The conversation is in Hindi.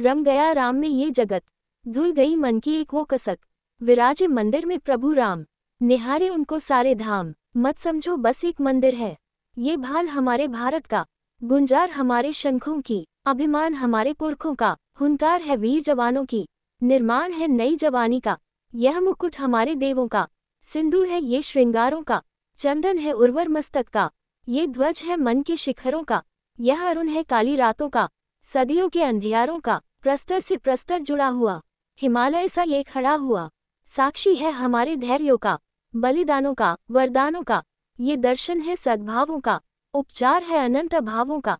रम गया राम में ये जगत धुल गई मन की एक वो कसक विराजे मंदिर में प्रभु राम निहारे उनको सारे धाम मत समझो बस एक मंदिर है ये भाल हमारे भारत का गुंजार हमारे शंखों की अभिमान हमारे पुरखों का हुनकार है वीर जवानों की निर्माण है नई जवानी का यह मुकुट हमारे देवों का सिंदूर है ये श्रृंगारों का चंदन है उर्वर मस्तक का ये ध्वज है मन के शिखरों का यह अरुण है काली रातों का सदियों के अंधियारों का प्रस्तर से प्रस्तर जुड़ा हुआ हिमालय सा ये खड़ा हुआ साक्षी है हमारे धैर्यों का बलिदानों का वरदानों का ये दर्शन है सद्भावों का उपचार है अनंत भावों का